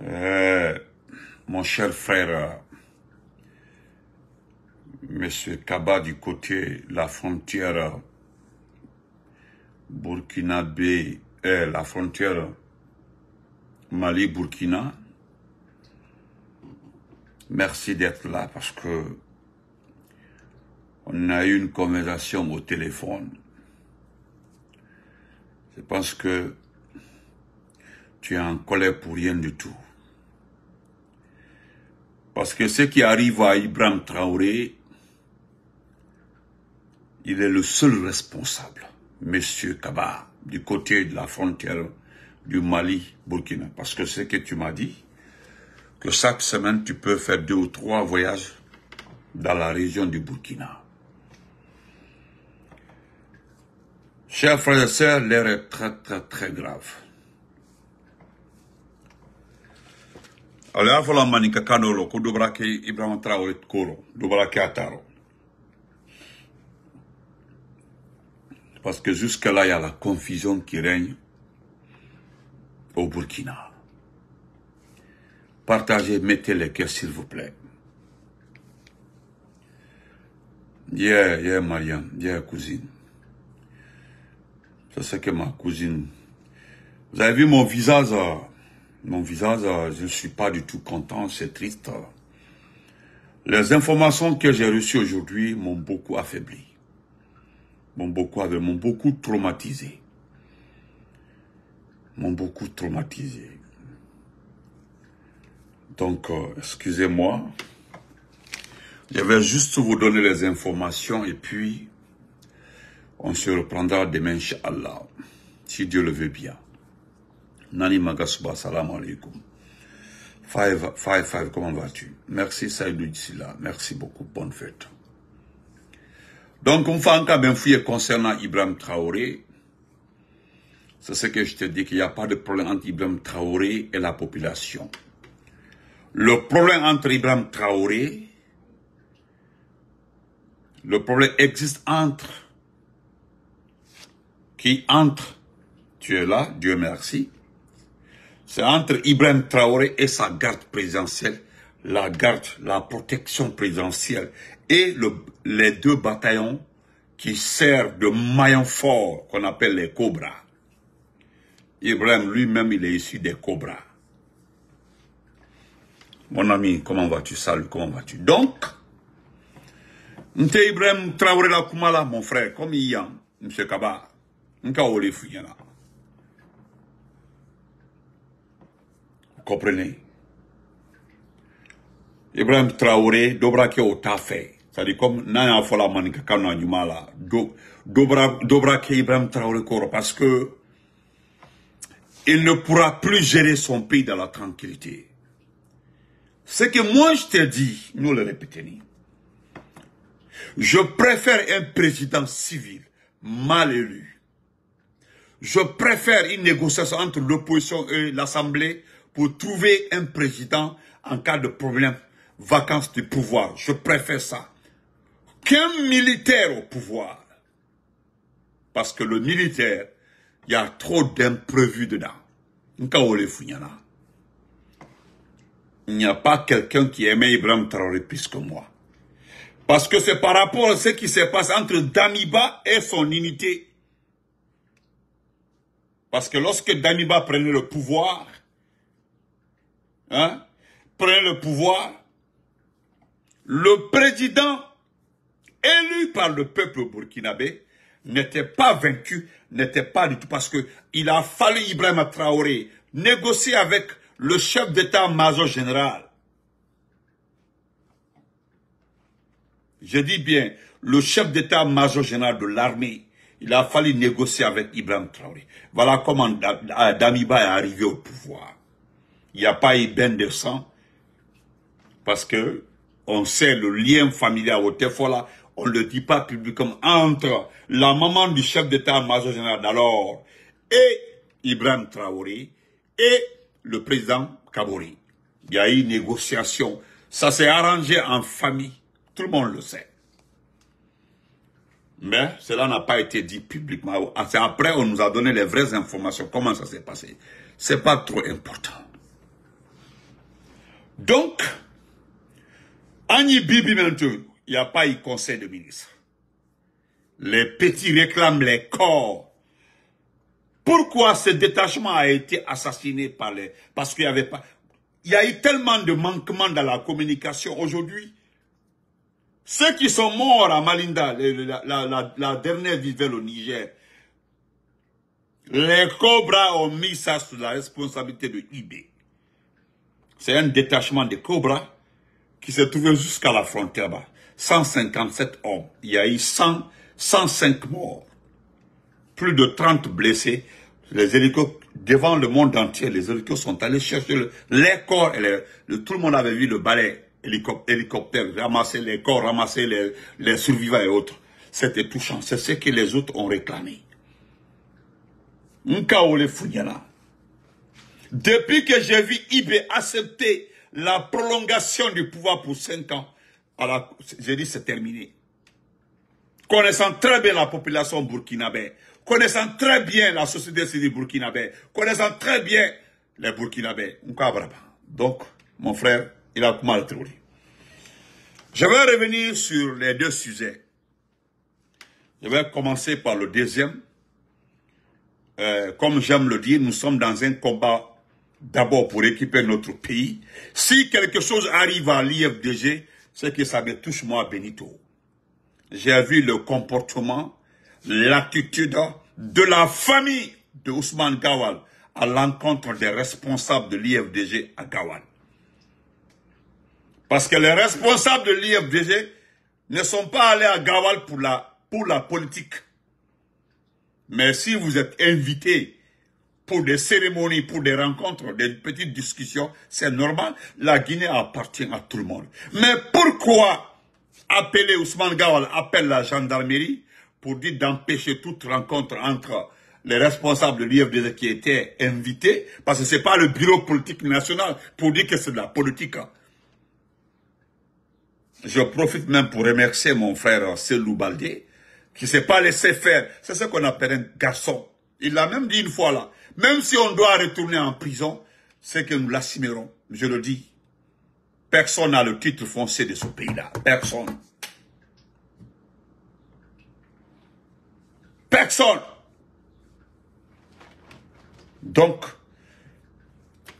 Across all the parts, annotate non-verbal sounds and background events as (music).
Euh, mon cher frère, Monsieur Kaba du côté la frontière Burkina et euh, la frontière Mali-Burkina, merci d'être là parce que on a eu une conversation au téléphone. Je pense que tu es en colère pour rien du tout. Parce que ce qui arrive à Ibrahim Traoré, il est le seul responsable, Monsieur Kaba, du côté de la frontière du Mali-Burkina. Parce que c'est que tu m'as dit, que chaque semaine, tu peux faire deux ou trois voyages dans la région du Burkina. Chers frères et sœurs, l'air est très, très, très grave. Alors voilà ko Ibrahim parce que jusque là il y a la confusion qui règne au Burkina partagez mettez les cœurs s'il vous plaît yeah yeah Mariam yeah cousine ça c'est que ma cousine vous avez vu mon visage ah? Mon visage, je ne suis pas du tout content, c'est triste. Les informations que j'ai reçues aujourd'hui m'ont beaucoup affaibli, m'ont beaucoup, m'ont beaucoup traumatisé, m'ont beaucoup traumatisé. Donc, euh, excusez-moi, je vais juste vous donner les informations et puis on se reprendra demain, Inch'Allah, si Dieu le veut bien. Nani Magasuba, salam alaikum. Five, five, five, comment vas-tu Merci Saïdou Dissila, merci beaucoup, bonne fête. Donc, on fait encore bien fouiller concernant Ibrahim Traoré. C'est ce que je te dis, qu'il n'y a pas de problème entre Ibrahim Traoré et la population. Le problème entre Ibrahim Traoré, le problème existe entre qui entre, tu es là, Dieu merci, c'est entre Ibrahim Traoré et sa garde présidentielle, la garde, la protection présidentielle et les deux bataillons qui servent de maillon fort qu'on appelle les cobras. Ibrahim lui-même, il est issu des cobras. Mon ami, comment vas-tu, salut, comment vas-tu Donc, Nte Ibrahim Traoré la Kumala, mon frère, comme il y a, M. Kaba, Nka Olefou, comprenez Ibrahim Traoré Dobrake Otafe. c'est à dire comme Ibrahim Traoré parce que il ne pourra plus gérer son pays dans la tranquillité. Ce que moi je t'ai dit, nous le répétons. Je préfère un président civil mal élu. Je préfère une négociation entre l'opposition et l'Assemblée pour trouver un président en cas de problème, vacances du pouvoir. Je préfère ça. Qu'un militaire au pouvoir. Parce que le militaire, il y a trop d'imprévus dedans. Il n'y a pas quelqu'un qui aimait Ibrahim Traoré plus que moi. Parce que c'est par rapport à ce qui se passe entre Damiba et son unité. Parce que lorsque Daniba prenait le pouvoir, hein, le pouvoir, le président élu par le peuple burkinabé n'était pas vaincu, n'était pas du tout, parce que il a fallu Ibrahim Traoré négocier avec le chef d'état-major général. Je dis bien, le chef d'état-major général de l'armée, il a fallu négocier avec Ibrahim Traoré. Voilà comment Damiba est arrivé au pouvoir il n'y a pas eu de sang, parce que on sait le lien familial au Tefola, on ne le dit pas publiquement, entre la maman du chef d'état-major général d'alors et Ibrahim Traoré et le président Kabori. Il y a eu une négociation. Ça s'est arrangé en famille. Tout le monde le sait. Mais cela n'a pas été dit publiquement. Ah, après on nous a donné les vraies informations. Comment ça s'est passé. C'est pas trop important. Donc, en il n'y a pas eu conseil de ministre. Les petits réclament les corps. Pourquoi ce détachement a été assassiné par les... Parce qu'il y avait pas... Il y a eu tellement de manquements dans la communication aujourd'hui. Ceux qui sont morts à Malinda, la, dernière vivait au Niger, les cobras ont mis ça sous la responsabilité de Ib. C'est un détachement de Cobra qui s'est trouvé jusqu'à la frontière bas. 157 hommes. Il y a eu 105 morts. Plus de 30 blessés. Les hélicoptères, devant le monde entier, les hélicoptères sont allés chercher les corps. tout le monde avait vu le balai hélicoptère ramasser les corps, ramasser les, survivants et autres. C'était touchant. C'est ce que les autres ont réclamé. Nkaole Funyana. Depuis que j'ai vu IB accepter la prolongation du pouvoir pour 5 ans, j'ai dit c'est terminé. Connaissant très bien la population burkinabé, connaissant très bien la société civile burkinabé, connaissant très bien les burkinabés. Donc, mon frère, il a mal trouvé. Je vais revenir sur les deux sujets. Je vais commencer par le deuxième. Euh, comme j'aime le dire, nous sommes dans un combat d'abord pour équiper notre pays. Si quelque chose arrive à l'IFDG, c'est que ça me touche moi, Benito. J'ai vu le comportement, l'attitude de la famille de Ousmane Gawal à l'encontre des responsables de l'IFDG à Gawal. Parce que les responsables de l'IFDG ne sont pas allés à Gawal pour la, pour la politique. Mais si vous êtes invité pour des cérémonies, pour des rencontres, des petites discussions, c'est normal. La Guinée appartient à tout le monde. Mais pourquoi appeler Ousmane Gawal, appelle la gendarmerie pour dire d'empêcher toute rencontre entre les responsables de l'IFDZ qui étaient invités, parce que ce n'est pas le bureau politique national pour dire que c'est de la politique. Je profite même pour remercier mon frère Selou Baldé, qui s'est pas laissé faire. C'est ce qu'on appelle un garçon. Il l'a même dit une fois là. Même si on doit retourner en prison, c'est que nous l'assumerons. Je le dis. Personne n'a le titre foncé de ce pays-là. Personne. Personne. Donc,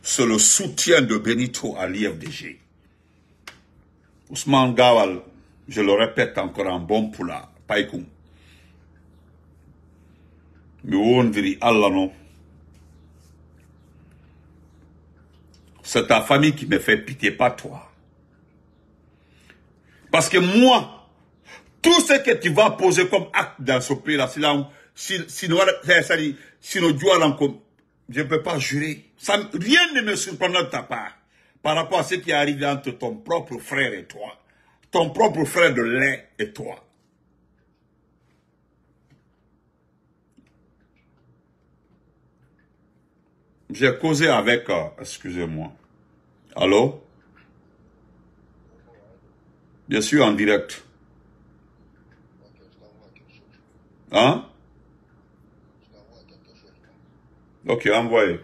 c'est le soutien de Benito à l'IFDG. Ousmane Gawal, je le répète encore en bon poula, paikoum. Mais on dirait Allah non. c'est ta famille qui me fait pitié, pas toi. Parce que moi, tout ce que tu vas poser comme acte dans ce pays-là, si, nous, si nous eh, je ne peux pas jurer. rien ne me surprendra de ta part par rapport à ce qui arrive entre ton propre frère et toi. Ton propre frère de lait et toi. J'ai causé avec, euh, excusez-moi, Allô Bien sûr, en direct. Hein Ok, envoyez.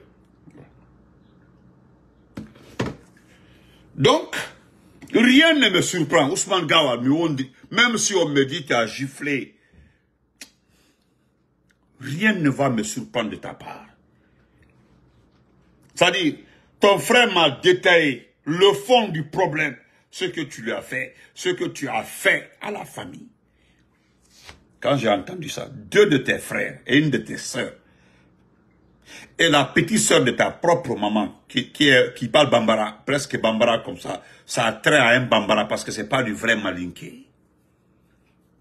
Donc, rien ne me surprend. Ousmane Gawa, même si on me dit tu as giflé, rien ne va me surprendre de ta part. cest à ton frère m'a détaillé le fond du problème, ce que tu lui as fait, ce que tu as fait à la famille. Quand j'ai entendu ça, deux de tes frères et une de tes sœurs, et la petite sœur de ta propre maman, qui, qui, parle bambara, presque bambara comme ça, ça a trait à un bambara parce que c'est pas du vrai malinké.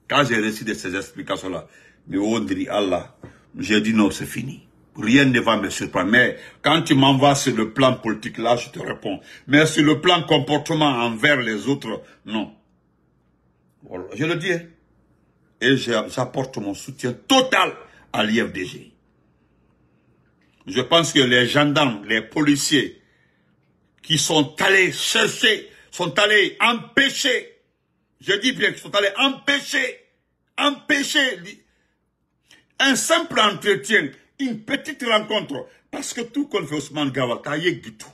Quand j'ai reçu de ces explications-là, mais oh, on dit Allah, j'ai dit non, c'est fini rien ne va me surprendre. Mais quand tu m'envoies sur le plan politique, là, je te réponds. Mais sur le plan comportement envers les autres, non. Je le dis. Hein. Et j'apporte mon soutien total à l'IFDG. Je pense que les gendarmes, les policiers qui sont allés chercher, sont allés empêcher, je dis bien qu'ils sont allés empêcher, empêcher un simple entretien une petite rencontre. Parce que tout comme fait Ousmane Gawa, taille tout.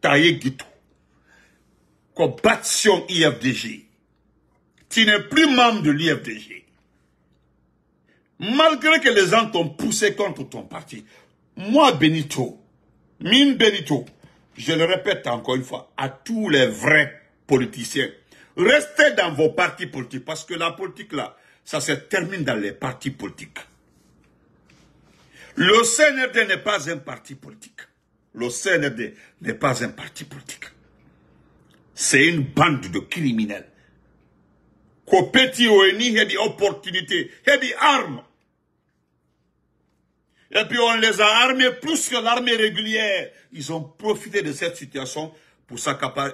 Taille Qu'on IFDG. Tu n'es plus membre de l'IFDG. Malgré que les gens t'ont poussé contre ton parti. Moi, Benito, Mine Benito, je le répète encore une fois, à tous les vrais politiciens, restez dans vos partis politiques, parce que la politique là, ça se termine dans les partis politiques. Le CNRD n'est pas un parti politique. Le CNRD n'est pas un parti politique. C'est une bande de criminels. Qu'au petit il y a des opportunités, il a des armes. Et puis on les a armés plus que l'armée régulière. Ils ont profité de cette situation pour s'accaparer.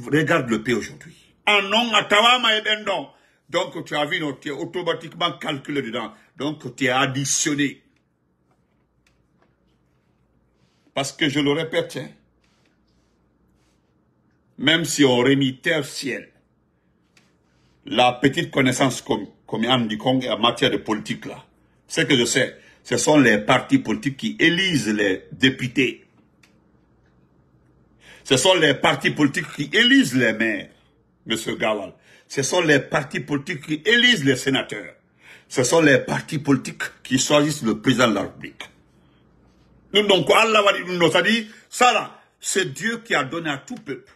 Regarde le pays aujourd'hui. à Tawama et Bendon. Donc, tu as vu, tu es automatiquement calculé dedans. Donc, tu es additionné. Parce que je le répète, hein, même si on remit terre ciel la petite connaissance comme, comme du en matière de politique là, ce que je sais, ce sont les partis politiques qui élisent les députés. Ce sont les partis politiques qui élisent les maires, M. Gawal ce sont les partis politiques qui élisent les sénateurs. Ce sont les partis politiques qui choisissent le président de la République. Nous, donc, Allah nous a dit, ça là, c'est Dieu qui a donné à tout peuple.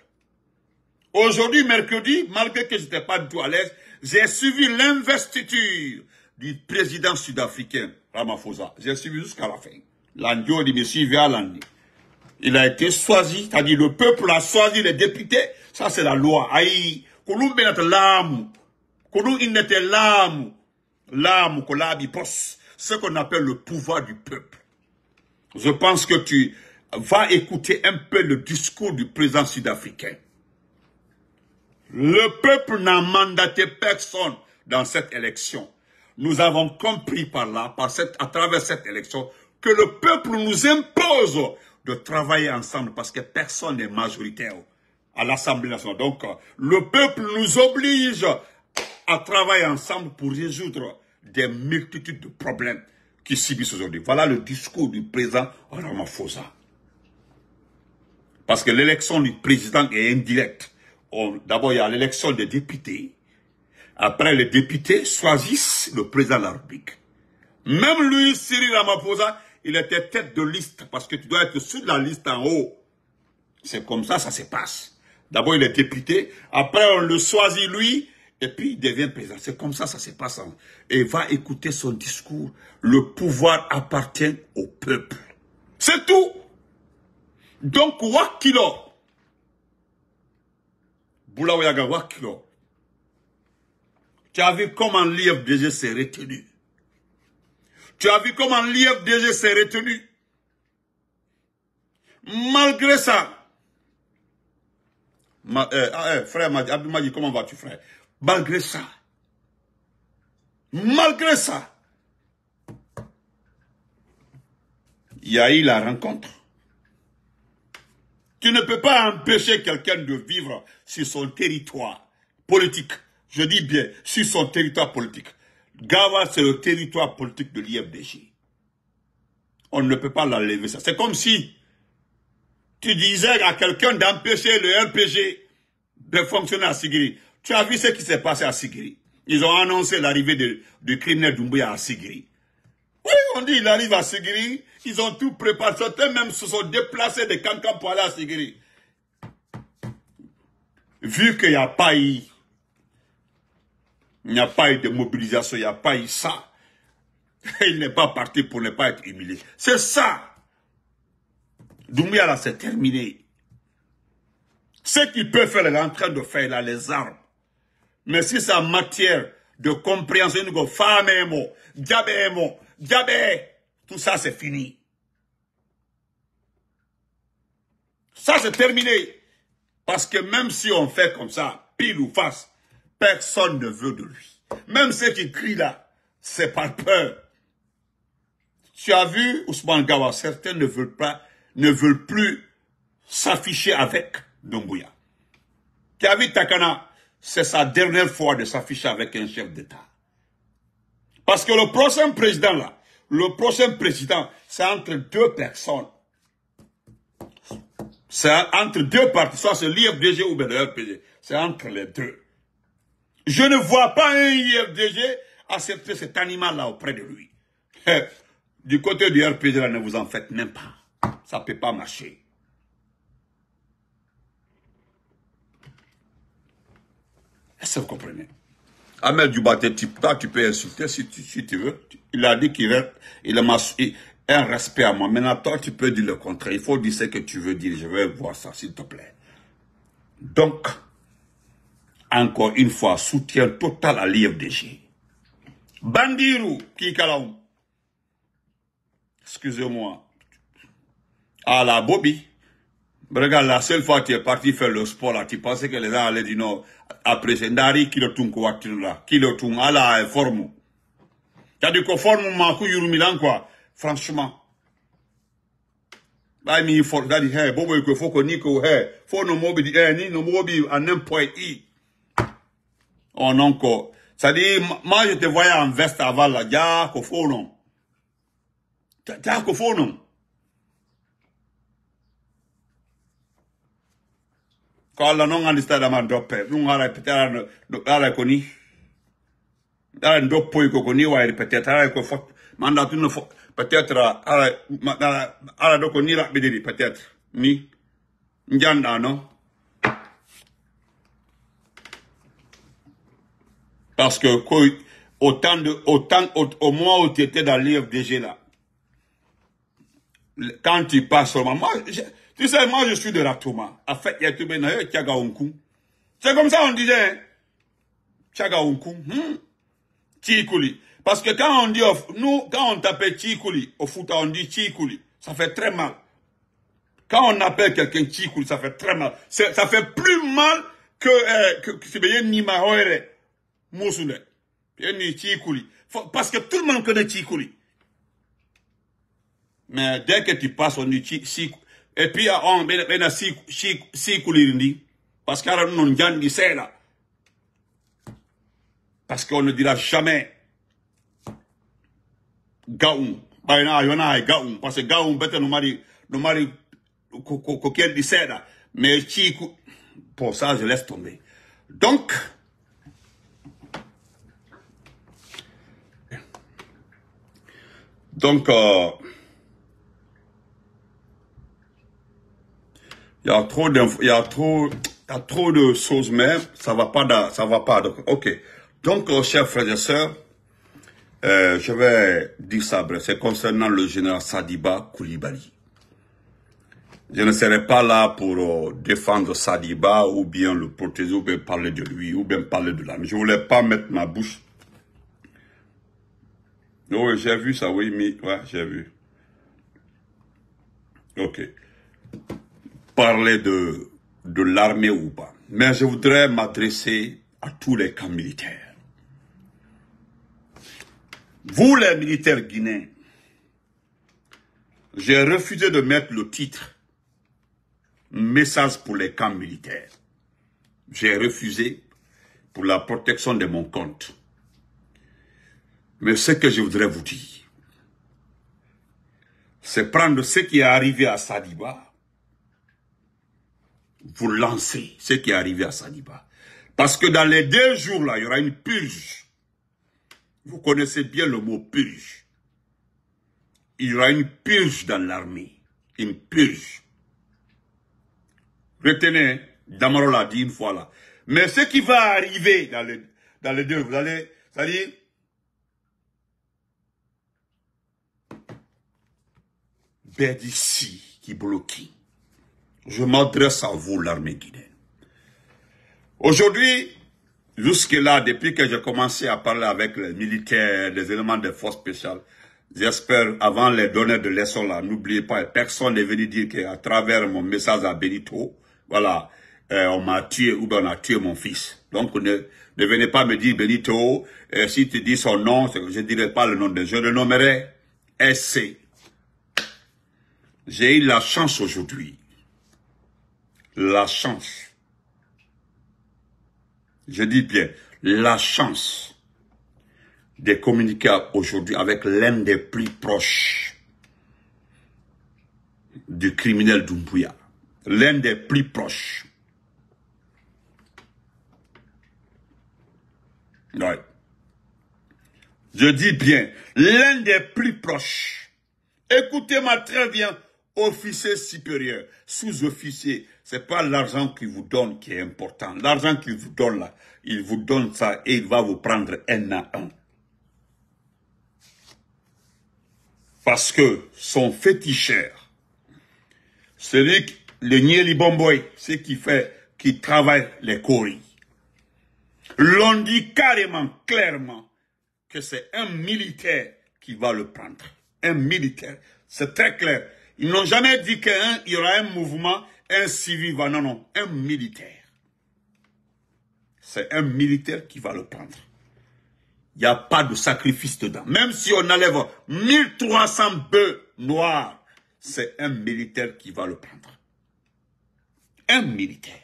Aujourd'hui, mercredi, malgré que je n'étais pas du tout à l'aise, j'ai suivi l'investiture du président sud-africain, Ramaphosa. J'ai suivi jusqu'à la fin. L'andio dit, l'année. Il a été choisi, c'est-à-dire le peuple a choisi les députés. Ça, c'est la loi. Aïe, ce qu'on appelle le pouvoir du peuple je pense que tu vas écouter un peu le discours du président sud-africain le peuple n'a mandaté personne dans cette élection nous avons compris par là par cette à travers cette élection que le peuple nous impose de travailler ensemble parce que personne n'est majoritaire à l'Assemblée nationale. Donc, le peuple nous oblige à travailler ensemble pour résoudre des multitudes de problèmes qui subissent aujourd'hui. Voilà le discours du président Ramaphosa. Parce que l'élection du président est indirecte. D'abord, il y a l'élection des députés. Après, les députés choisissent le président de la Même lui, Cyril Ramaphosa, il était tête de liste parce que tu dois être sur la liste en haut. C'est comme ça, ça se passe. D'abord, il est député. Après, on le choisit lui. Et puis, il devient président. C'est comme ça, ça se passe. Hein. Et va écouter son discours. Le pouvoir appartient au peuple. C'est tout. Donc, Wakilo. Boulaouyaga Wakilo. Tu as vu comment l'IFDG s'est retenu. Tu as vu comment l'IFDG s'est retenu. Malgré ça, euh, ah, euh, frère comment vas-tu, frère Malgré ça, malgré ça, il y a eu la rencontre. Tu ne peux pas empêcher quelqu'un de vivre sur son territoire politique. Je dis bien, sur son territoire politique. Gawa, c'est le territoire politique de l'IFDG. On ne peut pas l'enlever, ça. C'est comme si tu disais à quelqu'un d'empêcher le RPG de fonctionner à Sigiri. Tu as vu ce qui s'est passé à Sigiri. Ils ont annoncé l'arrivée du criminel Doumbouya à Sigiri. Oui, on dit qu'il arrive à Sigiri. Ils ont tout préparé. Certains même se sont déplacés de Cancan pour aller à Sigiri. Vu qu'il n'y a pas il n'y a pas eu de mobilisation, il n'y a pas eu ça. (laughs) Il n'est pas parti pour ne pas être humilié. C'est ça Doumbia c'est terminé. Ce qu'il peut faire, il est en train de faire, il les armes. Mais si c'est en matière de compréhension, il femme et mot, diabé diabé, tout ça c'est fini. Ça c'est terminé. Parce que même si on fait comme ça, pile ou face, personne ne veut de lui. Même ceux qui crient là, c'est par peur. Tu as vu Ousmane Gawa, certains ne veulent pas ne veulent plus s'afficher avec Dumbuya. Kavi Takana, c'est sa dernière fois de s'afficher avec un chef d'État. Parce que le prochain président là, le prochain président, c'est entre deux personnes. C'est entre deux parties, soit c'est l'IFDG ou le RPG. C'est entre les deux. Je ne vois pas un IFDG accepter cet animal-là auprès de lui. (laughs) Du côté du RPG, là, ne vous en faites même pas ça ne peut pas marcher. Est-ce que vous comprenez Ahmed Dubate, tu, tu peux insulter si tu, veux. Il a dit qu'il a, un respect à moi. Maintenant, toi, tu peux dire le contraire. Il faut dire ce que tu veux dire. Je vais voir ça, s'il te plaît. Donc, encore une fois, soutien total à l'IFDG. Bandirou, Kikalaou. Excusez-moi à la Bobby. Regarde, la seule fois que tu es parti faire le sport, tu pensais que les gens allaient dire non. Après, c'est Ndari qui le là. Qui le tourne, ah à la forme. T'as dit qu'on forme, Milan quoi. Franchement. Bah, mi, for, t'as dit, bobo, il faut qu'on Nico, faut nos eh, ni nos mobi en un point Oh, non, quoi. Ça dit, moi, je te voyais en veste avant, là, y'a, qu'on faut, non. T'as, non. ko allah noon anndi so tawi ɗama doppe ɗum ara peut être ara ko ni ara doppoy ko ko ni wayri peut être ara ko fot manda annda tun no peut être ara ara ɗo ko ni raɓɓidiri peut être ni janɗa no parce que quoi, autant de, autant, au, au moment où tu étais dans l'IFDG là, quand tu passes seulement, moi, tu sais, moi, je suis de Ratoma. En fait, C'est comme ça on disait. Hein. Tchagaonkou. Hmm. Tchikouli. Parce que quand on dit, nous, quand on t'appelle Tchikouli, au foot, on dit Tchikouli. Ça fait très mal. Quand on appelle quelqu'un Tchikouli, ça fait très mal. Ça fait plus mal que, euh, que, que, Moussoule. Parce que tout le monde connaît Tchikouli. Mais dès que tu passes, on dit et puis on ben ɓena sikuliri ndi par parce que ara noon jangi là parce qu'on ne dira jamais ga'um ɓayna yona e parce par que gaun bete no mari no mari ko kenɗi seeɗa mais chic pour ça je laisse tomber donc donc euh, Il y a trop y a trop, a trop de choses, mais ça va pas, ça va pas. Donc, ok. Donc, euh, chers frères et sœurs, euh, je vais dire ça bref. C'est concernant le général Sadiba Koulibaly. Je ne serai pas là pour euh, défendre Sadiba ou bien le protéger ou bien parler de lui ou bien parler de l'âme. Je voulais pas mettre ma bouche. Oui, j'ai vu ça, oui, mais, ouais, j'ai vu. Ok parler de, de l'armée ou pas, mais je voudrais m'adresser à tous les camps militaires. Vous, les militaires guinéens, j'ai refusé de mettre le titre « Message pour les camps militaires ». J'ai refusé pour la protection de mon compte. Mais ce que je voudrais vous dire, c'est prendre ce qui est arrivé à Sadiba vous lancer ce qui est arrivé à Saniba. Parce que dans les deux jours là, il y aura une purge. Vous connaissez bien le mot purge. Il y aura une purge dans l'armée. Une purge. Retenez, Damaro l'a dit une fois là. Mais ce qui va arriver dans les, dans les deux, vous allez, ça dit, qui bloquait je m'adresse à vous, l'armée guinéenne. Aujourd'hui, jusque-là, depuis que j'ai commencé à parler avec les militaires, des éléments des forces spéciales, j'espère, avant les donneurs de leçons, là, n'oubliez pas, personne n'est venu dire qu'à travers mon message à Benito, voilà, euh, on m'a tué ou bien on a tué mon fils. Donc, ne, ne venez pas me dire Benito, euh, si tu dis son nom, je ne dirai pas le nom de, je le nommerai SC. J'ai eu la chance aujourd'hui la chance. Je dis bien, la chance de communiquer aujourd'hui avec l'un des plus proches du criminel Dumbuya. L'un des plus proches. Je dis bien, l'un des plus proches. Écoutez-moi très bien, officier supérieur, sous-officier, n'est pas l'argent qu'il vous donne qui est important. L'argent qu'il vous donne là, il vous donne ça et il va vous prendre un à un. Parce que son féticheur, celui, le Nieli Bomboy, c'est qui fait, qui travaille les coris, l'on dit carrément, clairement, que c'est un militaire qui va le prendre. Un militaire. C'est très clair. Ils n'ont jamais dit qu'il y aura un mouvement un civil va, non, non, un militaire. C'est un militaire qui va le prendre. Il n'y a pas de sacrifice dedans. Même si on enlève 1300 bœufs noirs, c'est un militaire qui va le prendre. Un militaire.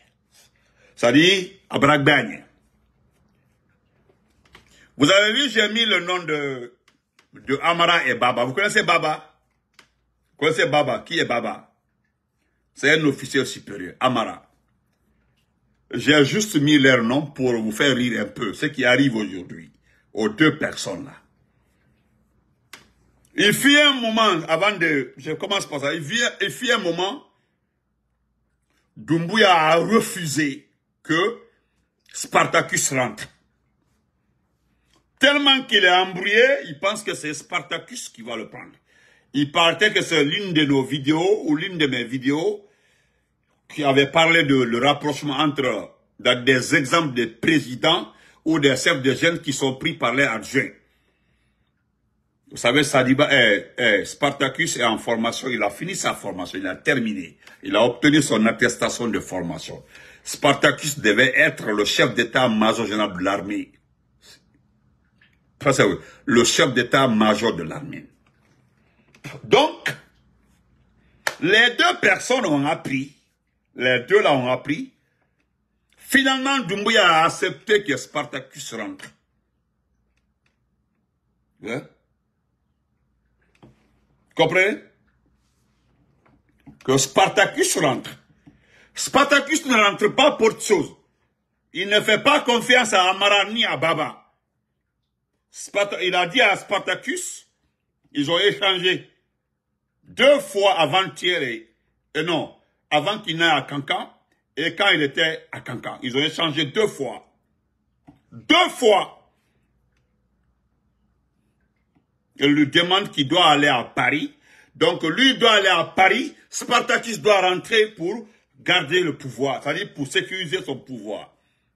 Ça dit, à Vous avez vu, j'ai mis le nom de, de Amara et Baba. Vous connaissez Baba Vous connaissez Baba Qui est Baba c'est un officier supérieur, Amara. J'ai juste mis leur nom pour vous faire rire un peu, ce qui arrive aujourd'hui aux deux personnes-là. Il fit un moment, avant de... Je commence par ça. Il fit, un moment, Dumbuya a refusé que Spartacus rentre. Tellement qu'il est embrouillé, il pense que c'est Spartacus qui va le prendre. Il partait que c'est l'une de nos vidéos ou l'une de mes vidéos qui avait parlé de le rapprochement entre des exemples de présidents ou des chefs de jeunes qui sont pris par les adjoints. Vous savez, Sadiba, Spartacus est en formation, il a fini sa formation, il a terminé. Il a obtenu son attestation de formation. Spartacus devait être le chef d'état-major général de l'armée. Le chef d'état-major de l'armée. Donc, les deux personnes ont appris les deux là ont appris. Finalement, Doumbouya a accepté que Spartacus rentre. Hein? Comprenez Que Spartacus rentre. Spartacus ne rentre pas pour autre chose. Il ne fait pas confiance à Amara ni à Baba. Il a dit à Spartacus, ils ont échangé deux fois avant-hier et non, avant qu'il n'aille à Cancan et quand il était à Cancan. Ils ont échangé deux fois. Deux fois Il lui demande qu'il doit aller à Paris. Donc lui doit aller à Paris. Spartacus doit rentrer pour garder le pouvoir, c'est-à-dire pour sécuriser son pouvoir.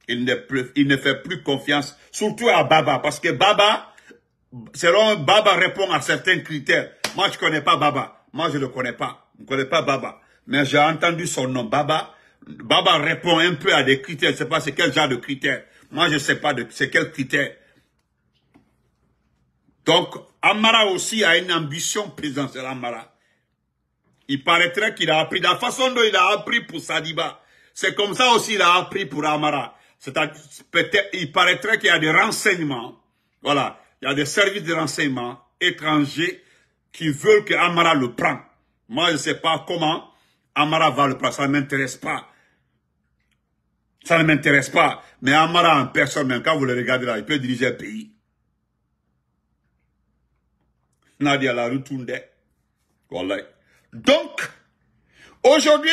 Il ne, il ne fait plus confiance, surtout à Baba, parce que Baba, selon Baba répond à certains critères. Moi, je connais pas Baba. Moi, je ne le connais pas. Je ne connais pas Baba mais j'ai entendu son nom, Baba. Baba répond un peu à des critères, je ne sais pas c'est quel genre de critères. Moi, je ne sais pas c'est quel critère. Donc, Amara aussi a une ambition présidentielle, Amara. Il paraîtrait qu'il a appris, de la façon dont il a appris pour Sadiba, c'est comme ça aussi il a appris pour Amara. il paraîtrait qu'il y a des renseignements, voilà, il y a des services de renseignement étrangers qui veulent que Amara le prenne. Moi, je ne sais pas comment, Amara va le prendre, ça ne m'intéresse pas. Ça ne m'intéresse pas. Mais Amara en personne, même quand vous le regardez là, il peut diriger un pays. Nadia la retourne. Donc, aujourd'hui,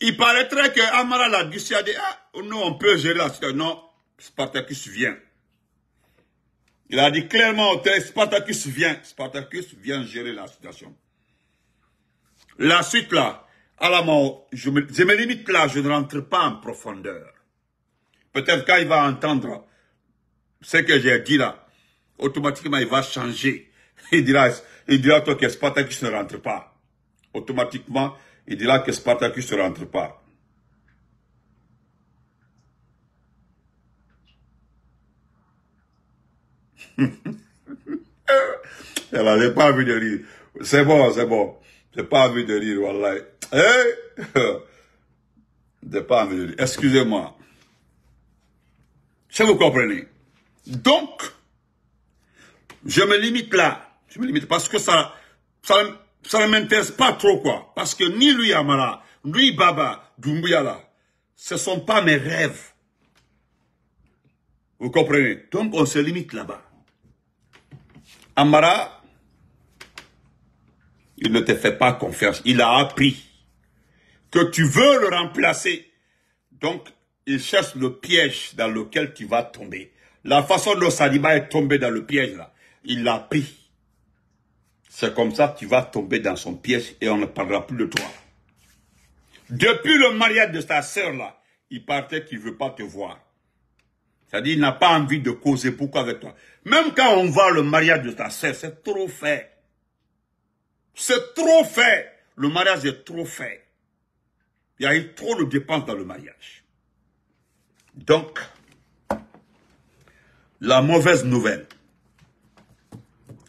il paraîtrait que Amara l'a dit, ah, non, on peut gérer la situation. Non, Spartacus vient. Il a dit clairement, Spartacus vient. Spartacus vient gérer la situation. La suite là, à la mort, je me, limite là, je ne rentre pas en profondeur. Peut-être quand il va entendre ce que j'ai dit là, automatiquement il va changer. (laughs) Il dira, il toi que Spartacus ne rentre pas. Automatiquement, il dira que Spartacus ne rentre pas. (laughs) Elle n'avait pas envie de C'est bon, c'est bon. J'ai pas envie de rire, Wallah. Hey! (laughs) J'ai pas envie de rire. Excusez-moi. Si vous comprenez. Donc, je me limite là. Je me limite parce que ça, ça, ça ne m'intéresse pas trop, quoi. Parce que ni lui, Amara, ni Baba, Dumbuyala. Ce ce sont pas mes rêves. Vous comprenez Donc, on se limite là-bas. Amara, il ne te fait pas confiance. Il a appris que tu veux le remplacer. Donc, il cherche le piège dans lequel tu vas tomber. La façon dont Saliba est tombé dans le piège, là, il l'a pris. C'est comme ça que tu vas tomber dans son piège et on ne parlera plus de toi. Depuis le mariage de ta sœur, là, il partait qu'il ne veut pas te voir. C'est-à-dire, il n'a pas envie de causer. Pourquoi avec toi Même quand on voit le mariage de ta sœur, c'est trop fait. C'est trop fait. Le mariage est trop fait. Il y a eu trop de dépenses dans le mariage. Donc, la mauvaise nouvelle,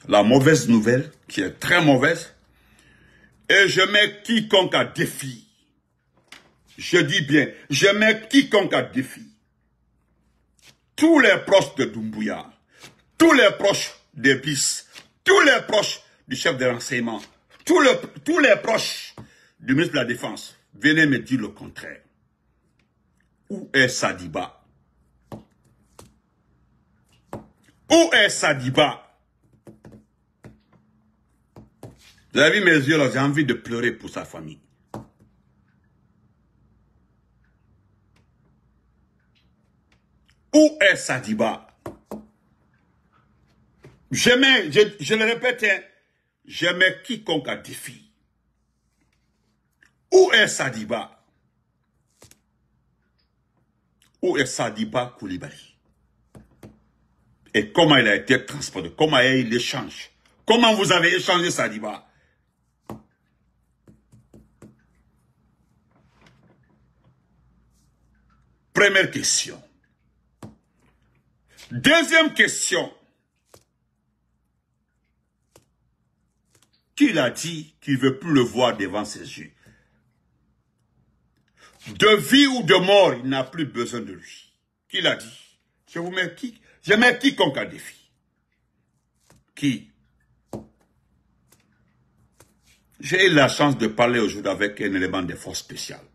la mauvaise nouvelle, qui est très mauvaise, et je mets quiconque à défi. Je dis bien, je mets quiconque à défi. Tous les proches de Doumbouya, tous les proches des tous les proches du chef de renseignement, tous, les proches du ministre de la Défense, venez me dire le contraire. Où est Sadiba Où est Sadiba Vous avez vu mes yeux là, j'ai envie de pleurer pour sa famille. Où est Sadiba Jamais, je le répète, hein, je quiconque à défi. Où est Sadiba Où est Sadiba Koulibaly Et comment il a été transporté Comment il l'échange? Comment vous avez échangé Sadiba Première question. Deuxième question. Qui l'a dit qu'il veut plus le voir devant ses yeux. De vie ou de mort, il n'a plus besoin de lui. Qui l'a dit Je vous mets qui Je mets quiconque à défi. Qui J'ai eu la chance de parler aujourd'hui avec un élément des forces spéciales.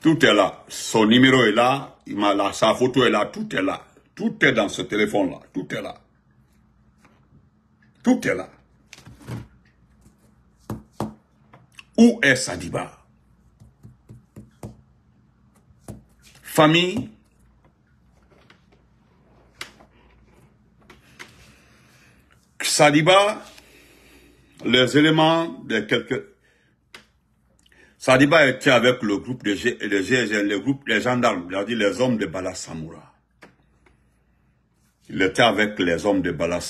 Tout est là. Son numéro est là. Il m'a là. Sa photo est là. Tout est là. Tout est dans ce téléphone-là. Tout est là. Tout est là. Où est Sadiba Famille Sadiba, les éléments de quelques... Sadiba était avec le groupe de groupe des gendarmes, les hommes de Bala Samoura. Il était avec les hommes de Bala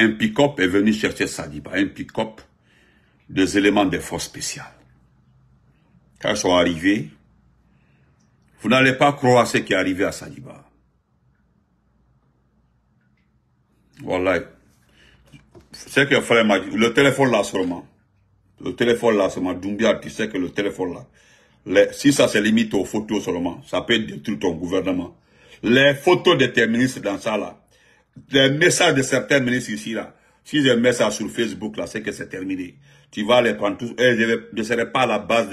un pick-up est venu chercher Sadiba, un pick-up des éléments des forces spéciales. Quand ils sont arrivés, vous n'allez pas croire ce qui est arrivé à Sadiba. Voilà. C'est que frère le téléphone là seulement. Le téléphone là seulement. Doumbia, tu sais que le téléphone là. si ça se limite aux photos seulement, ça peut détruire ton gouvernement. Les photos des dans ça là, les messages de certains ministres ici, là, si je mets ça sur Facebook, là, c'est que c'est terminé. Tu vas les prendre tous. Et eh, je ne serai pas à la base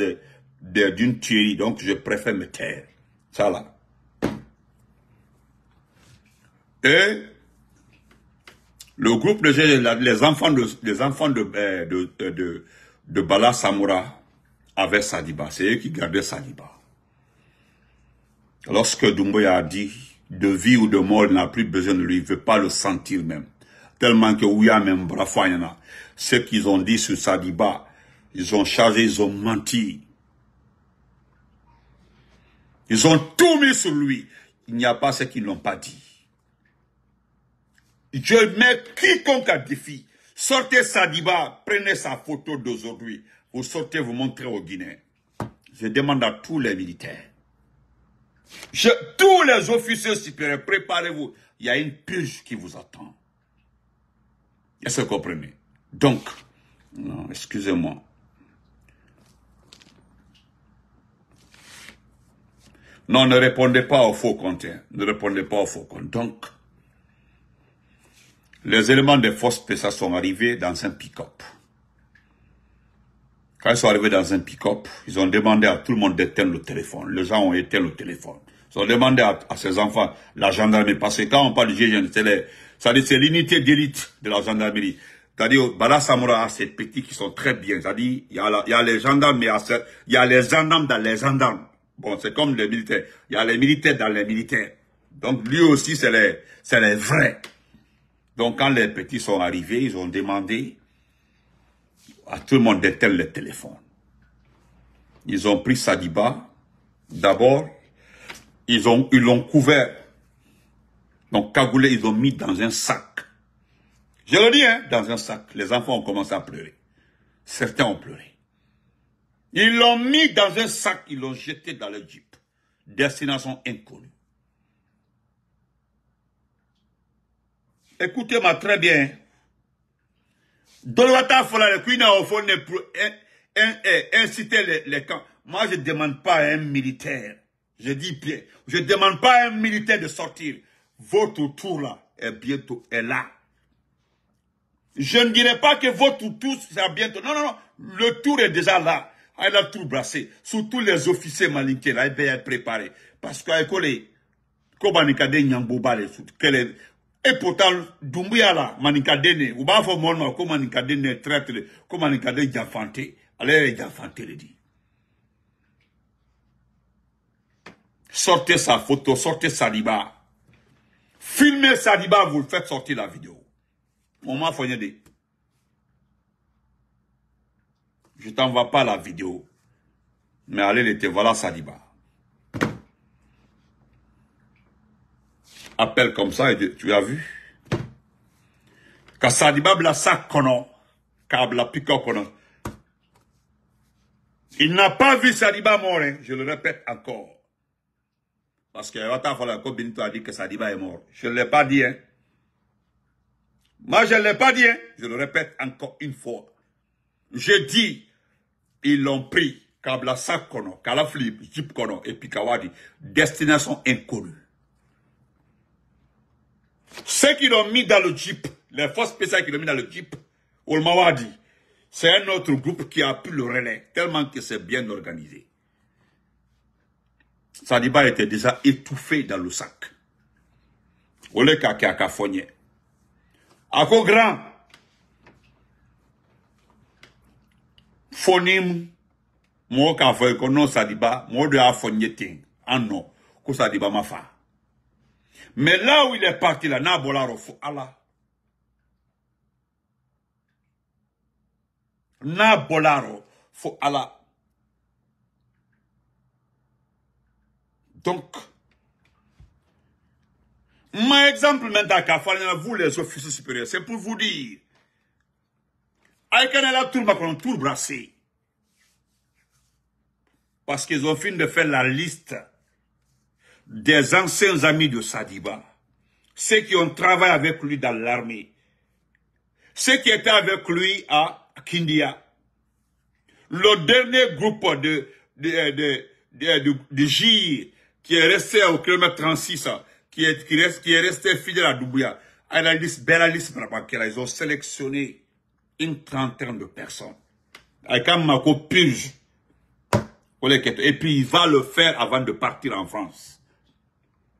d'une de, tuerie, donc je préfère me taire. Ça, là. Et le groupe de les enfants de, les enfants de, euh, de, de, Bala Samoura avaient Sadiba. C'est eux qui gardaient Sadiba. Lorsque Dumboya a dit de vie ou de mort, il n'a plus besoin de lui, il ne veut pas le sentir même. Tellement que oui, même a. ce qu'ils ont dit sur Sadiba, ils ont chargé, ils ont menti. Ils ont tout mis sur lui. Il n'y a pas ce qu'ils n'ont pas dit. Je mets quiconque à défi. Sortez Sadiba, prenez sa photo d'aujourd'hui. Vous sortez, vous montrez au Guinée. Je demande à tous les militaires tous les officiers supérieurs, préparez-vous. Il y a une purge qui vous attend. Est-ce que vous comprenez Donc, non, excusez-moi. Non, ne répondez pas aux faux comptes. Hein. Ne répondez pas aux faux comptes. Donc, les éléments de force PSA sont arrivés dans un pick-up. Quand ils sont arrivés dans un pick-up, ils ont demandé à tout le monde d'éteindre le téléphone. Les gens ont éteint le téléphone. Ils ont demandé à, à ces enfants, la gendarmerie, parce que quand on parle de GIGN, c'est l'unité d'élite de la gendarmerie. C'est-à-dire, Bala Samoura a ces petits qui sont très bien. C'est-à-dire, il y, a les gendarmes, il y a les gendarmes dans les gendarmes. Bon, c'est comme les militaires. Il y a les militaires dans les militaires. Donc, lui aussi, c'est les, c'est les vrais. Donc, quand les petits sont arrivés, ils ont demandé à tout le monde dételle le téléphone. Ils ont pris Sadiba. D'abord, ils ont, l'ont couvert. Donc, Kagoulé, ils l'ont mis dans un sac. Je le dis, hein, dans un sac. Les enfants ont commencé à pleurer. Certains ont pleuré. Ils l'ont mis dans un sac, ils l'ont jeté dans le jeep. Destination inconnue. Écoutez-moi très bien. Hein. Dolwata inciter les, les camps. Moi, je ne demande pas à un militaire. Je dis bien, je ne demande pas à un militaire de sortir. Votre tour là est bientôt est là. Je ne dirais pas que votre tour sera bientôt. Non, non, non. Le tour est déjà là. Elle ah, a tout brassé. Surtout les officiers malinqués là, ils sont préparés. Parce qu'à y et pourtant, Doumbouya là, Manikadene, ou bien faut mon comme Manikadene traite, comme Manikadene Diafanté, allez Diafanté le dit. Sortez sa photo, sortez Saliba. Filmez Saliba, vous le faites sortir la vidéo. On m'a Je t'envoie pas la vidéo. Mais allez, les te voilà Saliba. appelle comme ça, et tu as vu. Il n'a pas vu Sadiba mourir, hein. je le répète encore. Parce que Fala Benito a dit que Sadiba est mort. Je ne l'ai pas dit. Hein. Moi, je ne l'ai pas dit. Hein. Je le répète encore une fois. Je dis, ils l'ont pris. Kabla Sakono, Kalaflip, Jip Kono et Pikawadi. Destination inconnue. Ceux qui l'ont mis dans le Jeep, les forces spéciales qui l'ont mis dans le Jeep, Olmawadi, c'est un autre groupe qui a pris le relais, tellement que c'est bien organisé. Sadiba était déjà étouffé dans le sac. Oléka qui a à Ako grand. Fonim. Moi, quand connais Sadiba, moi, de a fonier ting. Ah non. Ko Sadiba m'a fait. Mais là où il est parti, là, Nabolaro, Allah. Nabolaro, faut Allah. Donc, mon exemple maintenant, vous les officiers supérieurs, c'est pour vous dire, avec un tout le tout brassé. Parce qu'ils ont fini de faire la liste des anciens amis de Sadiba, ceux qui ont travaillé avec lui dans l'armée, ceux qui étaient avec lui à Kindia. Le dernier groupe de, de, de, qui est resté au kilomètre 36, qui est, qui, est resté fidèle à Doubouya, à la liste, belle liste, ils ont sélectionné une trentaine de personnes. Et puis il va le faire avant de partir en France.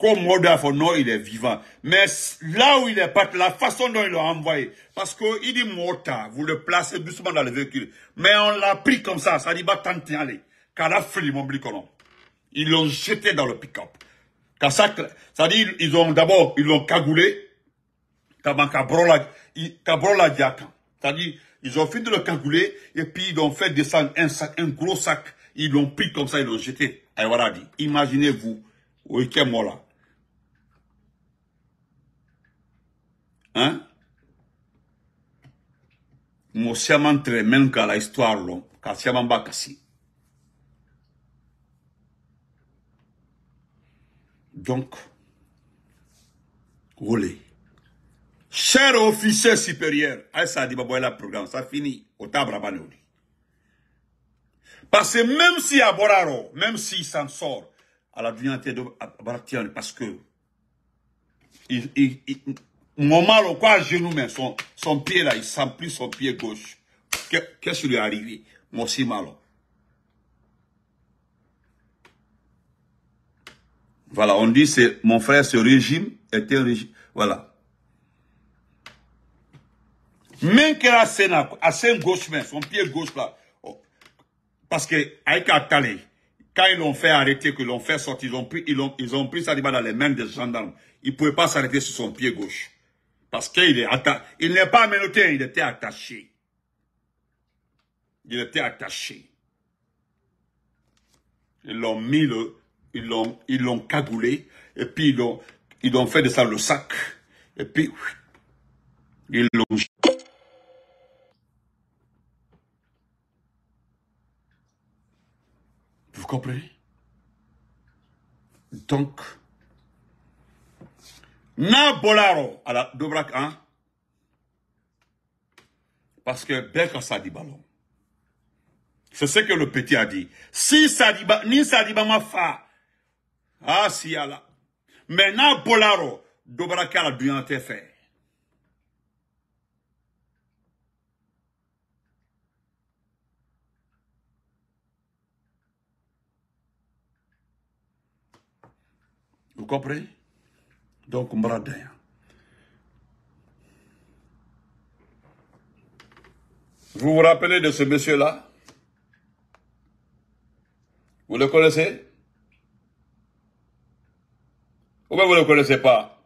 Comme Rodolphe, non, il est vivant. Mais là où il est parti, la façon dont il l'a envoyé, parce qu'il dit mota, vous le placez doucement dans le véhicule. Mais on l'a pris comme ça, ça dit, bah, allez. Car la Ils l'ont jeté dans le pick-up. Car ça, ça dit, ils ont d'abord, ils l'ont cagoulé. C'est-à-dire, ils ont fini de le cagouler, et puis ils ont fait descendre un sac, un gros sac. Ils l'ont pris comme ça, ils l'ont jeté. Et voilà, dit, imaginez-vous, au week là. hein Moi, suis tere même la histoire là, ka siaman ba kasi donc roulez. cher officier supérieur ah, ça a di baboy la programme ça finit au tabra bah, parce que même si à Boraro, même s'il s'en sort à la dignité de Baratian, parce que il, il, il mon le quoi genou mais son, son pied là, il sent plus son pied gauche. Qu'est-ce qui lui est arrivé? Moi aussi mal. Voilà, on dit c'est mon frère, ce régime était un régime. Voilà. Même que la scène, à scène gauche, mais son pied gauche là. Oh. Parce que, avec Attalé, quand ils l'ont fait arrêter, que l'ont fait sortir, ils ont pris, ils ont, ils ont ça dans les mains des gendarmes. Ils pouvait pas s'arrêter sur son pied gauche. Parce qu'il est Il n'est pas menotté, il était attaché. Il était attaché. Ils l'ont mis le, ils l'ont, cagoulé, et puis ils l'ont, ils ont fait de ça le sac, et puis, ils l'ont Vous comprenez? Donc, n'a bolaro la dobrak hein? parce que beka ballon c'est ce que le petit a dit si sadiba ni sadiba ma fa ah si là mais n'a bolaro a la duyante fait Vous comprenez donc Vous vous rappelez de ce monsieur-là Vous le connaissez Ou bien vous ne le connaissez pas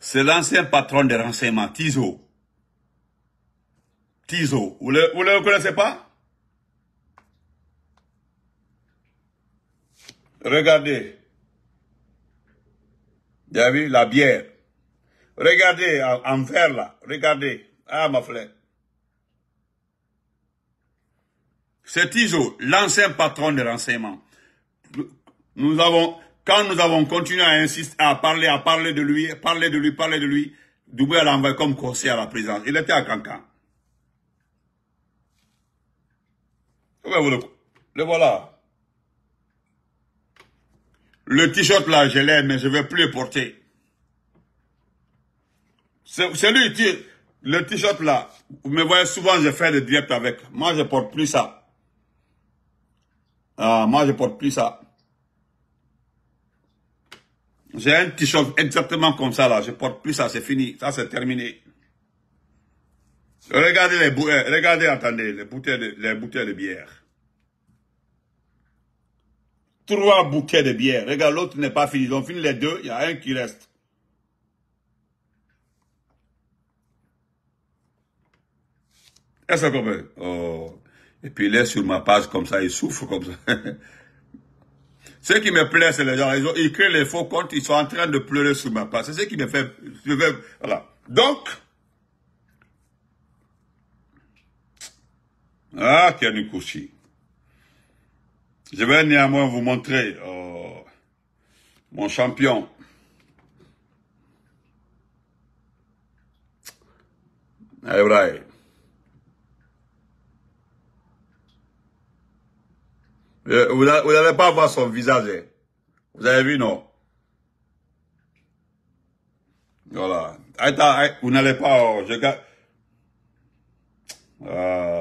C'est l'ancien patron des renseignements, Tizo. Tizo, vous ne le connaissez pas Regardez, vous vu la bière. Regardez, en, vert là. Regardez. Ah, ma fleur. C'est Iso, l'ancien patron de l'enseignement. Nous avons, quand nous avons continué à insister, à parler, à parler de lui, parler de lui, parler de lui, d'où l'a envoyé comme conseiller à la prison. Il était à Cancan. Le voilà. Le t-shirt là, je l'ai, mais je ne vais plus le porter. C'est lui qui... Le t-shirt là, vous me voyez souvent, je fais des directs avec. Moi, je porte plus ça. Ah, moi, je porte plus ça. J'ai un t-shirt exactement comme ça là. Je porte plus ça, c'est fini. Ça, c'est terminé. Regardez les bouteilles. Euh, regardez, attendez, les bouteilles les bouteilles de bière trois bouquets de bière. Regarde, l'autre n'est pas fini. Ils ont fini les deux, il y a un qui reste. Est-ce que oh. Et puis il est sur ma page comme ça, il souffre comme ça. (laughs) ce qui me plaît, c'est les gens, ils, créent les faux comptes, ils sont en train de pleurer sur ma page. C'est ce qui me fait... voilà. Donc... Ah, Kouchi. Je vais néanmoins vous montrer euh, mon champion. Eh, euh, vous n'allez pas voir son visage. Hein. Vous avez vu, non Voilà. vous n'allez pas... Oh, je... Ah.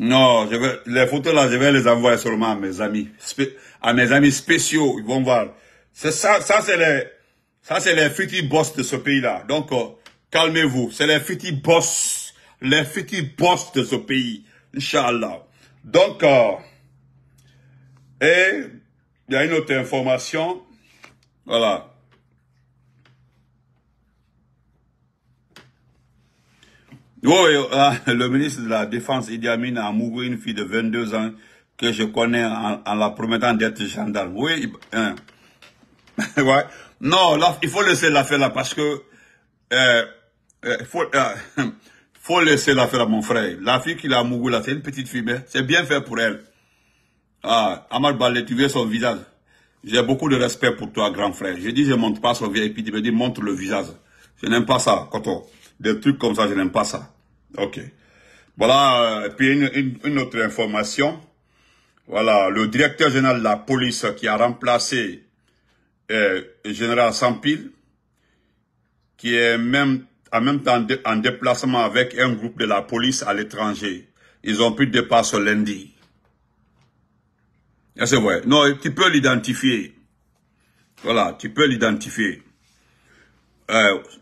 Non, les photos là, je vais les envoyer seulement à mes amis, à mes amis spéciaux, ils vont voir. C'est ça, ça c'est les, ça c'est les futurs boss de ce pays-là. Donc, euh, calmez-vous, c'est les futurs boss, les futurs boss de ce pays, Inch'Allah. Donc, euh, et, il y a une autre information, voilà. Oui, ah, le ministre de la Défense Idi Amin a amoureux une fille de 22 ans que je connais en, la promettant d'être gendarme. Oui, hein. (laughs) ouais. Non, il faut laisser l'affaire là parce que euh, euh, euh (laughs) faut, laisser l'affaire à mon frère. La fille qu'il a amoureux là, c'est une petite fille, mais c'est bien fait pour elle. Ah, Balé, tu veux son visage. J'ai beaucoup de respect pour toi, grand frère. Je dis, je montre pas son vieil et il me dit, montre le visage. Je n'aime pas ça, Koto. Des trucs comme ça, je n'aime pas ça. Ok. Voilà, euh, et puis une, autre information. Voilà, le directeur général de la police qui a remplacé le euh, général Sampil, qui est même en même temps en déplacement avec un groupe de la police à l'étranger. Ils ont pris le départ ce lundi. C'est vrai. Non, tu peux l'identifier. Voilà, tu peux l'identifier.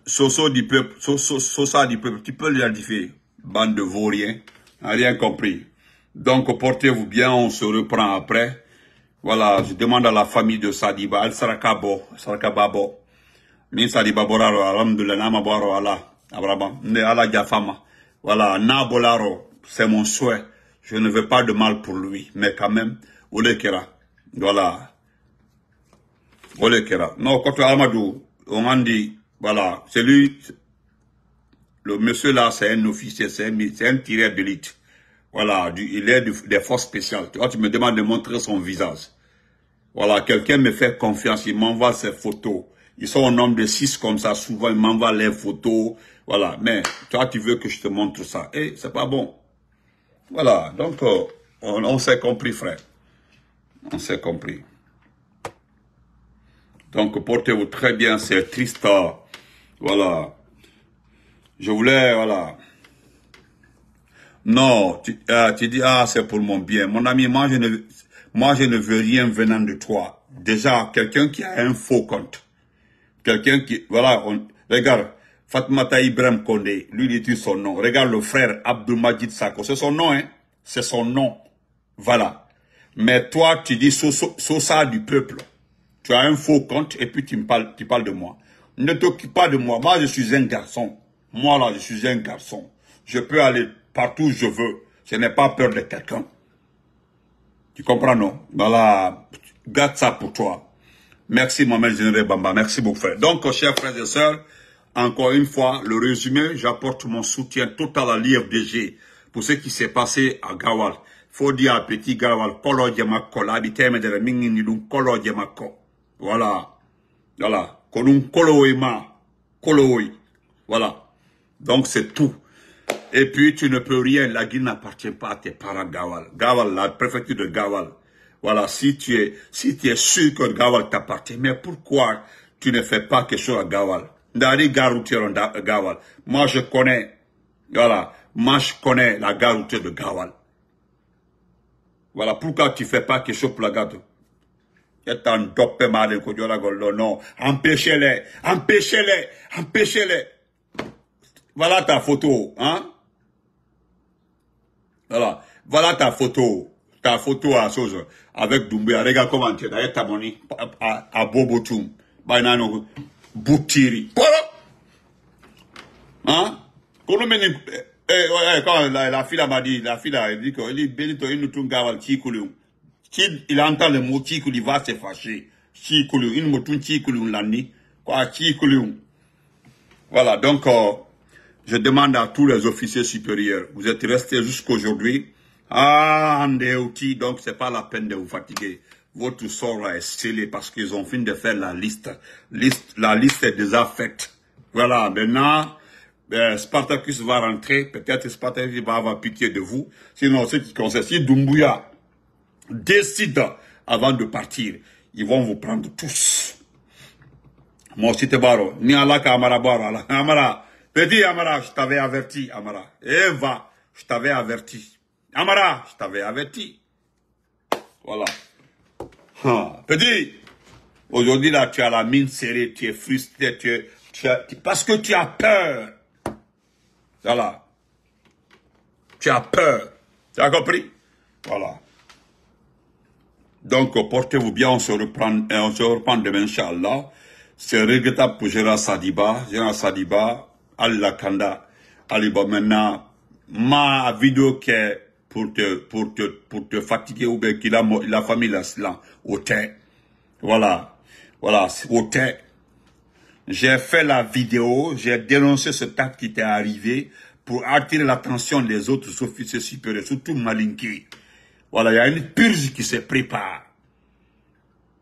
Soso euh, du peuple, Sosa so, so du peuple, tu peux l'identifier. Bande de vauriens, hein, rien compris. Donc, portez-vous bien, on se reprend après. Voilà, je demande à la famille de Sadiba, Al-Sarakabo, Sarakababo. Min Sadiba Boraro, Alhamdulillah, Nama Allah, Abraham, Ne Allah Jafama. Voilà, Nabolaro, c'est mon souhait. Je ne veux pas de mal pour lui, mais quand même, Olekera. Voilà. Olekera. Non, quand Amadou, on m'a dit, voilà, celui, le monsieur là, c'est un officier, c'est un, tireur d'élite. Voilà, il est des forces spéciales. Tu, vois, tu me demandes de montrer son visage. Voilà, quelqu'un me fait confiance, il m'envoie ses photos. Ils sont un nombre de six comme ça, souvent, ils m'envoie les photos. Voilà, mais toi, tu veux que je te montre ça. Eh, c'est pas bon. Voilà, donc, euh, on, s'est compris, frère. On s'est compris. Donc, portez-vous très bien, c'est triste. Hein. Voilà. Je voulais, voilà. Non, ah, tu, dis, ah, c'est pour mon bien. Mon ami, moi, je ne, moi, je ne veux rien venant de toi. Déjà, quelqu'un qui a un faux compte. Quelqu'un qui, voilà, regarde, Fatmata Ibrahim Kondé, lui, il son nom. Regarde le frère Abdulmajid Sako. C'est son nom, hein. C'est son nom. Voilà. Mais toi, tu dis sous ça du peuple. Tu as un faux compte et puis tu me parles, tu parles de moi. Ne t'occupe pas de moi. Moi, je suis un garçon. Moi, là, je suis un garçon. Je peux aller partout où je veux. Je n'ai pas peur de quelqu'un. Tu comprends, non Voilà, garde ça pour toi. Merci, Maman Généré Bamba. Merci beaucoup, frère. Donc, chers frères et sœurs, encore une fois, le résumé, j'apporte mon soutien total à l'IFDG pour ce qui s'est passé à Gawal. Faut dire à petit Gawal, Kolo de la Kolo Voilà. Voilà. Voilà. Donc c'est tout. Et puis tu ne peux rien. La Guinée n'appartient pas à tes parents Gawal. Gawal, la préfecture de Gawal. Voilà, si tu es, si tu es sûr que Gawal t'appartient, mais pourquoi tu ne fais pas quelque chose à Gawal? Dari euh, Gawal. Moi je connais. Voilà. Moi je connais la gare de Gawal. Voilà pourquoi tu fais pas quelque chose pour la gare Yatan doppe male kujola gollo, non. Empêchez-les, empêchez-les, empêchez-les. Voilà ta photo, hein? Voilà, voilà ta photo. Eh? Ta photo à Sozo, avec Doumbia. Regarde comment tu es, d'ailleurs, ta monnaie, à, à Bobotum. Bainano, Boutiri. Hein? Comment eh, eh, eh quand la, la fille m'a dit, la fille a dit que, il dit, Benito, il nous tourne gaval, qui coulons. S'il il entend le mot il va se fâcher. Chikulu, il l'année. Quoi, Chikulu. Voilà, donc, euh, je demande à tous les officiers supérieurs, vous êtes restés jusqu'aujourd'hui. Ah, outils donc c'est pas la peine de vous fatiguer. Votre sort est scellé parce qu'ils ont fini de faire la liste. liste la liste est déjà faite. Voilà, maintenant, ben, Spartacus va rentrer, peut-être Spartacus va avoir pitié de vous. Sinon, ce qui sait, si Dumbuya, Décide avant de partir. Ils vont vous prendre tous. Moi aussi, Baro. Ni Allah Amara Baro. Amara. Petit Amara, je t'avais averti, Amara. Eva, je t'avais averti. Amara, je t'avais averti. Voilà. Petit, aujourd'hui là, tu as la mine serrée, tu es frustré, tu es, parce que tu as peur. Voilà. Tu as peur. Tu as compris Voilà. Donc, portez-vous bien, on se reprend, on se reprend demain, Inch'Allah. C'est regrettable pour Gérard Sadiba. Gérard Sadiba, Allah Kanda, Aliba maintenant, ma vidéo qui est pour te, pour te, pour te fatiguer ou bien qu'il a, la famille là, au thé. Voilà. Voilà, au thé. J'ai fait la vidéo, j'ai dénoncé ce acte qui t'est arrivé pour attirer l'attention des autres officiers supérieurs, surtout Malinki. Voilà, il y a une purge qui se prépare.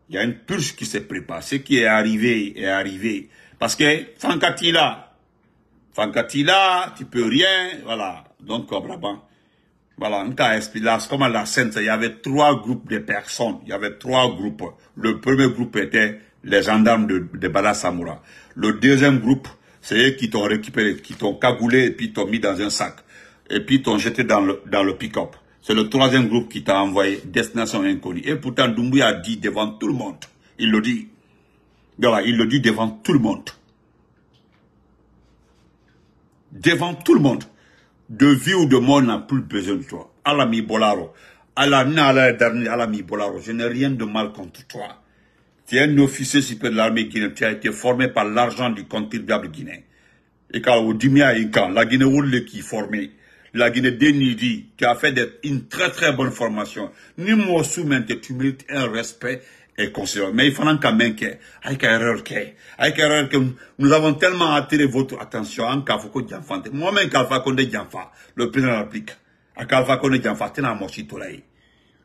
Il y a une purge qui se prépare. Ce qui est arrivé est arrivé. Parce que Fankatila, Fankatila, tu peux rien, voilà. Donc, Braban. Voilà, comme la scène, il y avait trois groupes de personnes. Il y avait trois groupes. Le premier groupe était les gendarmes de, de Bala Samoura. Le deuxième groupe, c'est eux qui t'ont récupéré, qui t'ont cagoulé et puis t'ont mis dans un sac. Et puis t'ont jeté dans le, dans le pick-up. C'est le troisième groupe qui t'a envoyé Destination Inconnue. Et pourtant, Doumbouya a dit devant tout le monde. Il le dit. Ben voilà, il le dit devant tout le monde. Devant tout le monde. De vie ou de mort n'a plus besoin de toi. Alami Bolaro. Alami Bolaro. Je n'ai rien de mal contre toi. Tu es un officier supérieur de l'armée guinéenne. Tu as été formé par l'argent du contribuable guinéen. Et quand au dit, la Guinée qu'il qui formé la Guinée-Dénidi, qui a fait d'être une très très bonne formation, ni moi sous tu mérites un respect et conseil. Mais il faut quand même que, avec erreur que, avec erreur que, nous avons tellement attiré votre attention en hein, Kafoko Djanfante. Moi-même, Kalfa Konde Djanfa, le président de la République, à ah, Kalfa Konde Djanfa, t'es dans pas chito là. Eh,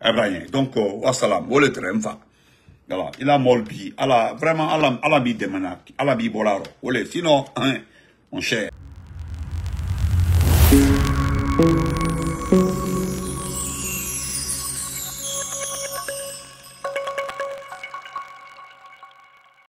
eh bien, donc, euh, salam. ou le tremfa. Hein, voilà, il a molbi, vraiment, à la bi demanak, la bi bolaro. Ou le, sinon, hein, mon cher. Thank you.